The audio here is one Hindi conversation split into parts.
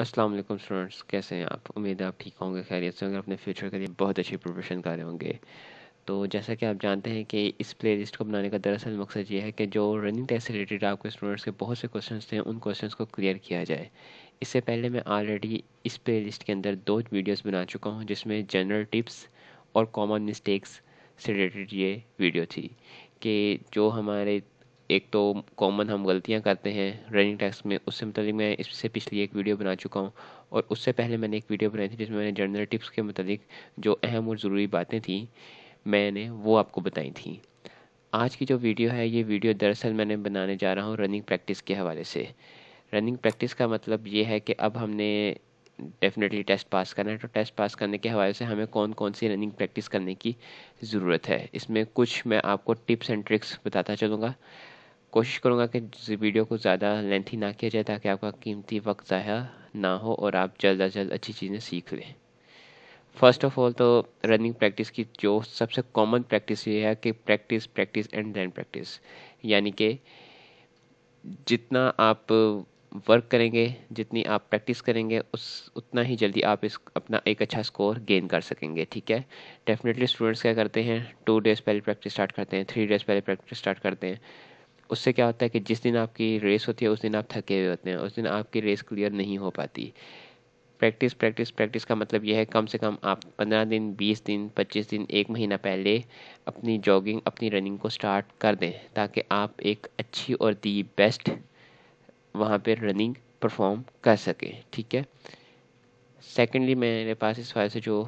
अस्सलाम वालेकुम स्टूडेंट्स कैसे हैं आप उम्मीद है आप ठीक होंगे खैरियत से होंगे अपने फ्यूचर के लिए बहुत अच्छी प्रिपरेशन कर रहे होंगे तो जैसा कि आप जानते हैं कि इस प्ले लिस्ट को बनाने का दरअसल मकसद ये है कि जो रनिंग टेस्ट से रिलेटेड आपके स्टूडेंट्स के बहुत से क्वेश्चंस थे उन क्वेश्चंस को क्लियर किया जाए इससे पहले मैं ऑलरेडी इस प्ले लिस्ट के अंदर दो वीडियोज़ बना चुका हूँ जिसमें जनरल टिप्स और कॉमन मिस्टेक्स से रिलेटेड ये वीडियो थी कि जो हमारे एक तो कॉमन हम गलतियाँ करते हैं रनिंग टेक्स्ट में उससे मतलब मैं इससे पिछली एक वीडियो बना चुका हूँ और उससे पहले मैंने एक वीडियो बनाई थी जिसमें मैंने जनरल टिप्स के मतलब जो अहम और ज़रूरी बातें थी मैंने वो आपको बताई थी आज की जो वीडियो है ये वीडियो दरअसल मैंने बनाने जा रहा हूँ रनिंग प्रैक्टिस के हवाले से रनिंग प्रैक्टिस का मतलब ये है कि अब हमने डेफिनेटली टेस्ट पास करना है तो टेस्ट पास करने के हवाले से हमें कौन कौन सी रनिंग प्रैक्टिस करने की ज़रूरत है इसमें कुछ मैं आपको टिप्स एंड ट्रिक्स बताता चलूँगा कोशिश करूँगा कि वीडियो को ज़्यादा लेंथी ना किया जाए ताकि आपका कीमती वक्त ज़ाया ना हो और आप जल्द अज जल्द अच्छी चीज़ें सीख लें फर्स्ट ऑफ ऑल तो रनिंग प्रैक्टिस की जो सबसे कॉमन प्रैक्टिस ये है कि practice practice and then practice यानी कि जितना आप वर्क करेंगे जितनी आप प्रैक्टिस करेंगे उस उतना ही जल्दी आप इस अपना एक अच्छा स्कोर गेन कर सकेंगे ठीक है डेफिनेटली स्टूडेंट्स क्या करते हैं टू डेज़ पहले प्रैक्टिस स्टार्ट करते हैं थ्री डेज़ पहले प्रैक्टिस स्टार्ट करते हैं उससे क्या होता है कि जिस दिन आपकी रेस होती है उस दिन आप थके हुए होते हैं उस दिन आपकी रेस क्लियर नहीं हो पाती प्रैक्टिस प्रैक्टिस प्रैक्टिस का मतलब यह है कम से कम आप पंद्रह दिन बीस दिन पच्चीस दिन एक महीना पहले अपनी जॉगिंग अपनी रनिंग को स्टार्ट कर दें ताकि आप एक अच्छी और दी बेस्ट वहाँ पर रनिंग परफॉर्म कर सकें ठीक है सेकेंडली मेरे पास इस वजह से जो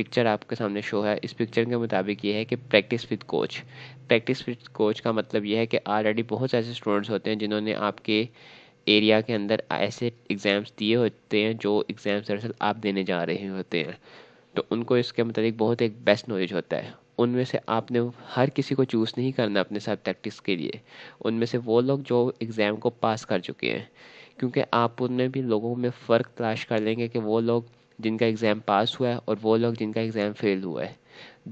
पिक्चर आपके सामने शो है इस पिक्चर के मुताबिक ये है कि practice with coach practice with coach का मतलब ये है कि ऑलरेडी बहुत से ऐसे स्टूडेंट्स होते हैं जिन्होंने आपके एरिया के अंदर ऐसे एग्ज़ाम्स दिए होते हैं जो एग्ज़ाम्स दरअसल आप देने जा रहे होते हैं तो उनको इसके मतलब बहुत एक बेस्ट नॉलेज होता है उनमें से आपने हर किसी को चूज़ नहीं करना अपने साथ प्रैक्टिस के लिए उनमें से वो लोग जो एग्ज़ाम को पास कर चुके हैं क्योंकि आप उनमें भी लोगों में फ़र्क तलाश कर लेंगे कि वो लोग जिनका एग्ज़ाम पास हुआ है और वो लोग जिनका एग्ज़ाम फेल हुआ है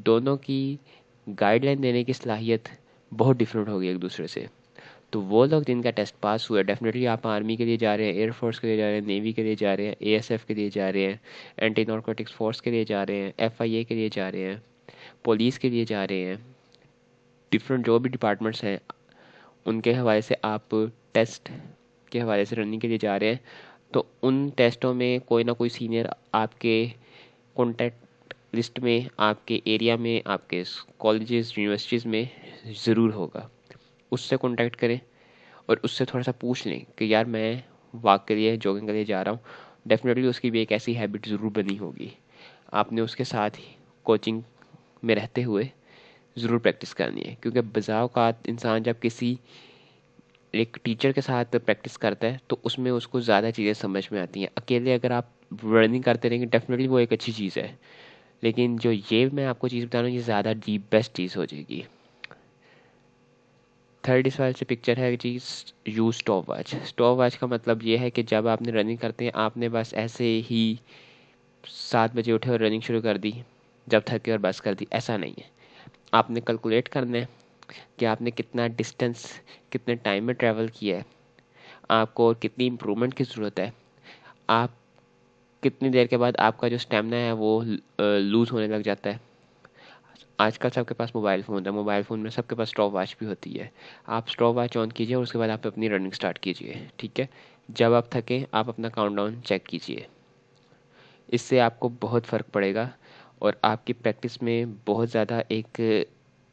दोनों की गाइडलाइन देने की सलाहियत बहुत डिफरेंट होगी एक दूसरे से तो वो लोग जिनका टेस्ट पास हुआ है डेफिनेटली आप आर्मी के लिए जा रहे हैं एयरफोर्स के लिए जा रहे हैं नेवी के लिए जा रहे हैं एएसएफ के लिए जा रहे हैं एंटी नॉर्कोटिक्स फोर्स के लिए जा रहे हैं एफआईए के लिए जा रहे हैं पुलिस के लिए जा रहे हैं डिफरेंट जो भी डिपार्टमेंट्स हैं उनके हवाले से आप टेस्ट के हवाले से रनिंग के लिए जा रहे हैं तो उन टेस्टों में कोई ना कोई सीनियर आपके कॉन्टैक्ट लिस्ट में आपके एरिया में आपके कॉलेजेस यूनिवर्सिटीज़ में ज़रूर होगा उससे कॉन्टैक्ट करें और उससे थोड़ा सा पूछ लें कि यार मैं वॉक के लिए जॉगिंग के लिए जा रहा हूँ डेफिनेटली उसकी भी एक ऐसी हैबिट ज़रूर बनी होगी आपने उसके साथ ही कोचिंग में रहते हुए ज़रूर प्रैक्टिस करनी है क्योंकि बजाव का इंसान जब किसी एक टीचर के साथ प्रैक्टिस करता है तो उसमें उसको ज़्यादा चीज़ें समझ में आती हैं अकेले अगर आप रनिंग करते रहेंगे डेफिनेटली वो एक अच्छी चीज़ है लेकिन जो ये मैं आपको चीज़ बता रहा हूँ ये ज़्यादा डीप बेस्ट चीज़ हो जाएगी थर्ड इस वाले से पिक्चर है चीज़ you stopwatch stopwatch का मतलब ये है कि जब आपने रनिंग करते हैं आपने बस ऐसे ही सात बजे उठे और रनिंग शुरू कर दी जब थके और बस कर दी ऐसा नहीं है आपने कैलकुलेट करना है कि आपने कितना डिस्टेंस कितने टाइम में ट्रैवल किया है आपको कितनी इम्प्रूवमेंट की ज़रूरत है आप कितनी देर के बाद आपका जो स्टेमिना है वो लूज़ होने लग जाता है आजकल सबके पास मोबाइल फ़ोन है मोबाइल फ़ोन में सबके पास स्टॉप वॉच भी होती है आप स्टॉप वॉच ऑन कीजिए और उसके बाद आप अपनी रनिंग स्टार्ट कीजिए ठीक है जब आप थकें आप अपना काउंटडाउन चेक कीजिए इससे आपको बहुत फ़र्क पड़ेगा और आपकी प्रैक्टिस में बहुत ज़्यादा एक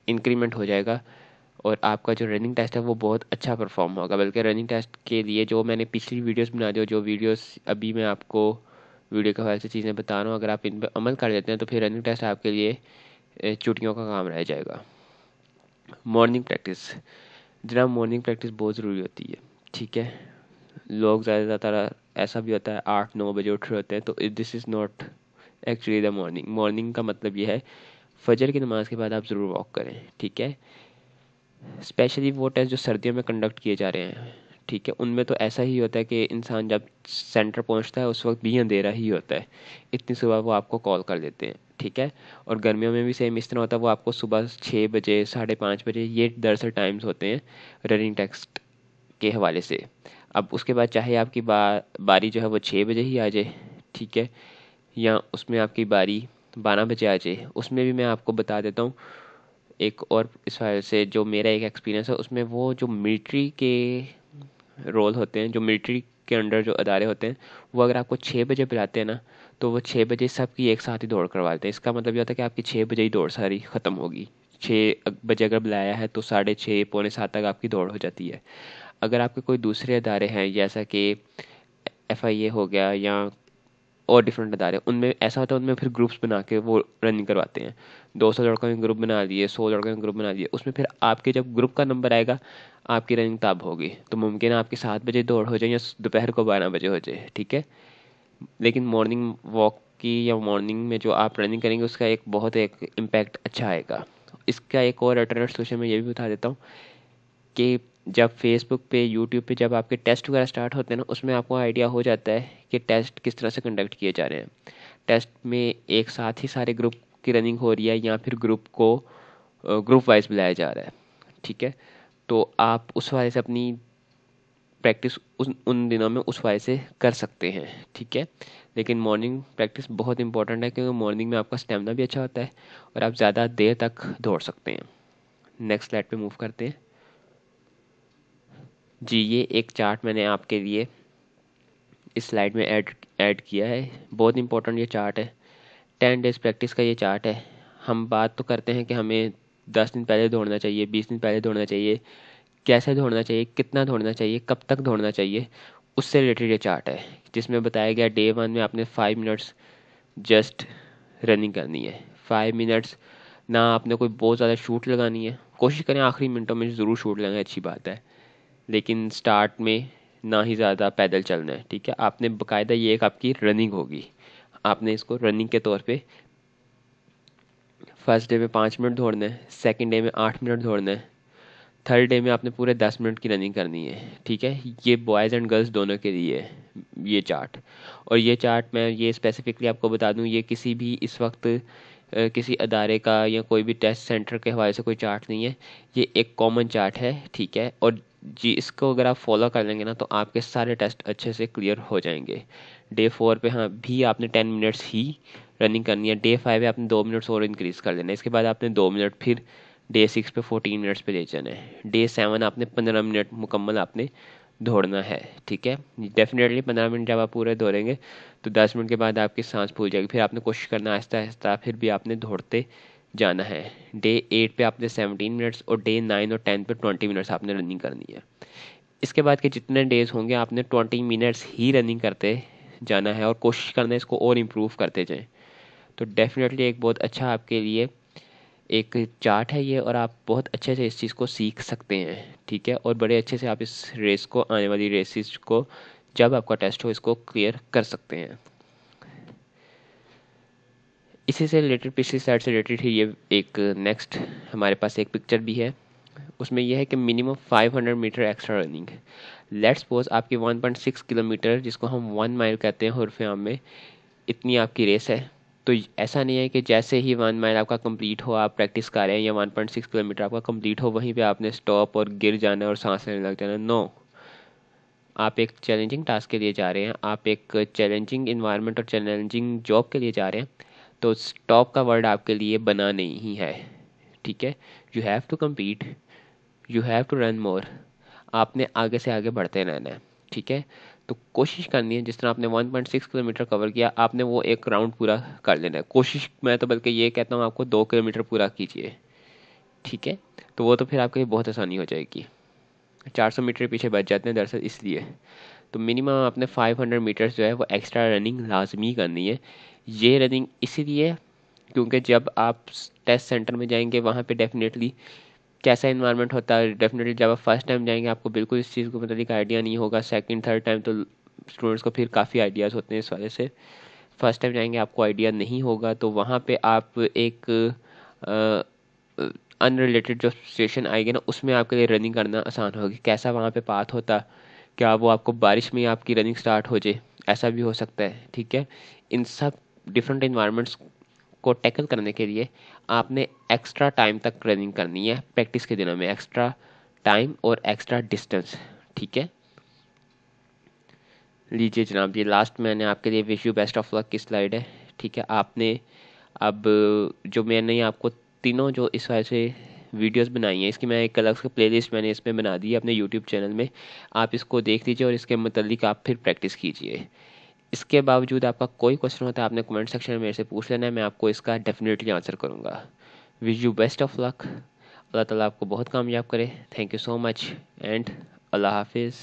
इंक्रीमेंट हो जाएगा और आपका जो रनिंग टेस्ट है वो बहुत अच्छा परफॉर्म होगा बल्कि रनिंग टेस्ट के लिए जो मैंने पिछली वीडियोस बना दी जो वीडियोस अभी मैं आपको वीडियो के हवाले से चीज़ें बता रहा हूँ अगर आप इन पर अमल कर देते हैं तो फिर रनिंग टेस्ट आपके लिए चुटियों का काम रह जाएगा मॉर्निंग प्रैक्टिस जना मॉर्निंग प्रैक्टिस बहुत ज़रूरी होती है ठीक है लोग ज़्यादातर ऐसा भी होता है आठ नौ बजे उठ रहे होते हैं तो this is not actually the morning morning का मतलब ये है फजर की नमाज़ के बाद आप ज़रूर वॉक करें ठीक है स्पेशली वो टेस्ट जो सर्दियों में कंडक्ट किए जा रहे हैं ठीक है उनमें तो ऐसा ही होता है कि इंसान जब सेंटर पहुंचता है उस वक्त भी अंधेरा ही होता है इतनी सुबह वो आपको कॉल कर देते हैं ठीक है और गर्मियों में भी सेम इस तरह होता है वो आपको सुबह छः बजे साढ़े पाँच बजे ये दरअसल टाइम्स होते हैं रनिंग टेस्ट के हवाले से अब उसके बाद चाहे आपकी बा बारी जो है वो छः बजे ही आ जाए ठीक है या उसमें आपकी बारी बारह बजे आ जाए उसमें भी मैं आपको बता देता हूँ एक और इस वजह से जो मेरा एक एक्सपीरियंस है उसमें वो जो मिलिट्री के रोल होते हैं जो मिलिट्री के अंडर जो अदारे होते हैं वो अगर आपको छः बजे बुलाते हैं ना तो वो छः बजे सबकी एक साथ ही दौड़ करवाते हैं इसका मतलब ये होता है कि आपकी छः बजे ही दौड़ सारी ख़त्म होगी छः बजे अगर बुलाया है तो साढ़े छः पौने सात तक आपकी दौड़ हो जाती है अगर आपके कोई दूसरे अदारे हैं जैसा कि एफ आई ए हो गया या और डिफरेंट अदारे उनमें ऐसा होता है उनमें फिर ग्रुप्स बना के वो रनिंग करवाते हैं दो सौ लड़कों के ग्रुप बना दिए सौ लड़कों के ग्रुप बना दिए उसमें फिर आपके जब ग्रुप का नंबर आएगा आपकी रनिंग तब होगी तो मुमकिन है आपके सात बजे दौड़ हो जाए या दोपहर को बारह बजे हो जाए ठीक है लेकिन मॉर्निंग वॉक की या मॉर्निंग में जो आप रनिंग करेंगे उसका एक बहुत एक इम्पैक्ट अच्छा आएगा इसका एक और अल्टरनेट सोशल में ये भी बता देता हूँ कि जब फेसबुक पे यूट्यूब पे जब आपके टेस्ट वगैरह स्टार्ट होते हैं ना उसमें आपको आइडिया हो जाता है कि टेस्ट किस तरह से कंडक्ट किए जा रहे हैं टेस्ट में एक साथ ही सारे ग्रुप की रनिंग हो रही है या फिर ग्रुप को ग्रुप वाइज बुलाया जा रहा है ठीक है तो आप उस वजह से अपनी प्रैक्टिस उन उन दिनों में उस वजह से कर सकते हैं ठीक है लेकिन मॉर्निंग प्रैक्टिस बहुत इंपॉर्टेंट है क्योंकि मॉर्निंग में आपका स्टेमिना भी अच्छा होता है और आप ज़्यादा देर तक दौड़ सकते हैं नेक्स्ट स्लाइड पे मूव करते हैं जी ये एक चार्ट मैंने आपके लिए इस स्लाइड में ऐड ऐड किया है बहुत इंपॉर्टेंट ये चार्ट है टेन डेज प्रैक्टिस का ये चार्ट है हम बात तो करते हैं कि हमें दस दिन पहले दौड़ना चाहिए बीस दिन पहले दौड़ना चाहिए कैसे दौड़ना चाहिए कितना दौड़ना चाहिए कब तक दौड़ना चाहिए उससे रिलेटेड ये चार्ट है जिसमें बताया गया डे वन में आपने फाइव मिनट्स जस्ट रनिंग करनी है फाइव मिनट्स ना आपने कोई बहुत ज़्यादा शूट लगानी है कोशिश करें आखिरी मिनटों में ज़रूर शूट लगाएं अच्छी बात है लेकिन स्टार्ट में ना ही ज़्यादा पैदल चलना है ठीक है आपने बकायदा ये एक आपकी रनिंग होगी आपने इसको रनिंग के तौर पे फर्स्ट डे में पाँच मिनट दौड़ना है सेकेंड डे में आठ मिनट दौड़ना है थर्ड डे में आपने पूरे दस मिनट की रनिंग करनी है ठीक है ये बॉयज़ एंड गर्ल्स दोनों के लिए ये चार्ट और ये चार्ट मैं ये स्पेसिफिकली आपको बता दूँ ये किसी भी इस वक्त किसी अदारे का या कोई भी टेस्ट सेंटर के हवाले से कोई चार्ट नहीं है ये एक कॉमन चार्ट है ठीक है और जी इसको अगर आप फॉलो कर लेंगे ना तो आपके सारे टेस्ट अच्छे से क्लियर हो जाएंगे डे फोर पे हाँ भी आपने टेन मिनट्स ही रनिंग करनी है डे फाइव पे आपने दो मिनट्स और इंक्रीज़ कर लेना है इसके बाद आपने दो मिनट फिर डे सिक्स पे फोर्टीन मिनट्स पे ले जाना है डे सेवन आपने पंद्रह मिनट मुकम्मल आपने दौड़ना है ठीक है डेफिनेटली पंद्रह मिनट जब आप पूरे दौड़ेंगे तो दस मिनट के बाद आपकी सांस फूल जाएगी फिर आपने कोशिश करना आहिस्ता आहिस्ता फिर भी आपने दौड़ते जाना है डे एट पे आपने सेवनटीन मिनट्स और डे नाइन और टेन पे ट्वेंटी मिनट्स आपने रनिंग करनी है इसके बाद के जितने डेज होंगे आपने ट्वेंटी मिनट्स ही रनिंग करते जाना है और कोशिश करना है इसको और इम्प्रूव करते जाएँ तो डेफिनेटली एक बहुत अच्छा आपके लिए एक चार्ट है ये और आप बहुत अच्छे से इस चीज़ को सीख सकते हैं ठीक है और बड़े अच्छे से आप इस रेस को आने वाली रेसिस को जब आपका टेस्ट हो इसको क्लियर कर सकते हैं इसी से रिलेटेड पिछली साइड से रिलेटेड ही ये एक नेक्स्ट हमारे पास एक पिक्चर भी है उसमें यह है कि minimum 500 metre extra running let's suppose आपकी 1.6 किलोमीटर जिसको हम वन माइल कहते हैं हरफ आम में इतनी आपकी रेस है तो ऐसा नहीं है कि जैसे ही वन माइल आपका कंप्लीट हो आप प्रैक्टिस कर रहे हैं या 1.6 किलोमीटर आपका कंप्लीट हो वहीं पे आपने स्टॉप और गिर जाना और सांस लेने लग जाना नो आप एक चैलेंजिंग टास्क के लिए जा रहे हैं आप एक चैलेंजिंग इन्वायरमेंट और चैलेंजिंग जॉब के लिए जा रहे हैं तो स्टॉप का वर्ड आपके लिए बना नहीं ही है ठीक है you have to compete you have to run more आपने आगे से आगे बढ़ते रहना है ठीक है तो कोशिश करनी है जिस तरह आपने 1.6 किलोमीटर कवर किया आपने वो एक राउंड पूरा कर लेना है कोशिश मैं तो बल्कि ये कहता हूँ आपको दो किलोमीटर पूरा कीजिए ठीक है तो वो तो फिर आपके लिए बहुत आसानी हो जाएगी 400 मीटर पीछे बच जाते हैं दरअसल इसलिए तो मिनिमम आपने 500 मीटर जो है वो एक्स्ट्रा रनिंग लाजमी करनी है ये रनिंग इसीलिए क्योंकि जब आप टेस्ट सेंटर में जाएंगे वहाँ पे डेफिनेटली कैसा इन्वायरमेंट होता है डेफिनेटली जब आप फर्स्ट टाइम जाएंगे आपको बिल्कुल इस चीज़ के मतलब आइडिया नहीं होगा सेकंड थर्ड टाइम तो स्टूडेंट्स को फिर काफ़ी आइडियाज़ होते हैं इस वाले से फर्स्ट टाइम जाएंगे आपको आइडिया नहीं होगा तो वहाँ पे आप एक अनरिलेटेड जो सिचुएशन आएगी ना उसमें आपके लिए रनिंग करना आसान होगी कैसा वहाँ पे पाथ होता क्या वो आपको बारिश में आपकी रनिंग स्टार्ट हो जाए ऐसा भी हो सकता है ठीक है इन सब डिफरेंट इन्वायरमेंट्स को टैकल करने के लिए आपने एक्स्ट्रा टाइम तक ट्रेनिंग करनी है प्रैक्टिस के दिनों में एक्स्ट्रा टाइम और एक्स्ट्रा डिस्टेंस ठीक है लीजिए जनाब ये लास्ट मैंने आपके लिए wish you best of luck की स्लाइड है ठीक है आपने अब जो मैंने आपको तीनों जो इस वजह से वीडियोस बनाई हैं इसकी मैं एक अलग से लिस्ट मैंने इसमें बना दी है अपने यूट्यूब चैनल में आप इसको देख लीजिए और इसके मतलब आप फिर प्रैक्टिस कीजिए इसके बावजूद आपका कोई क्वेश्चन होता है आपने कमेंट सेक्शन में मेरे से पूछ लेना है मैं आपको इसका डेफिनेटली आंसर करूँगा wish you best of luck Allah ताला आपको बहुत कामयाब करे thank you so much and Allah हाफिज़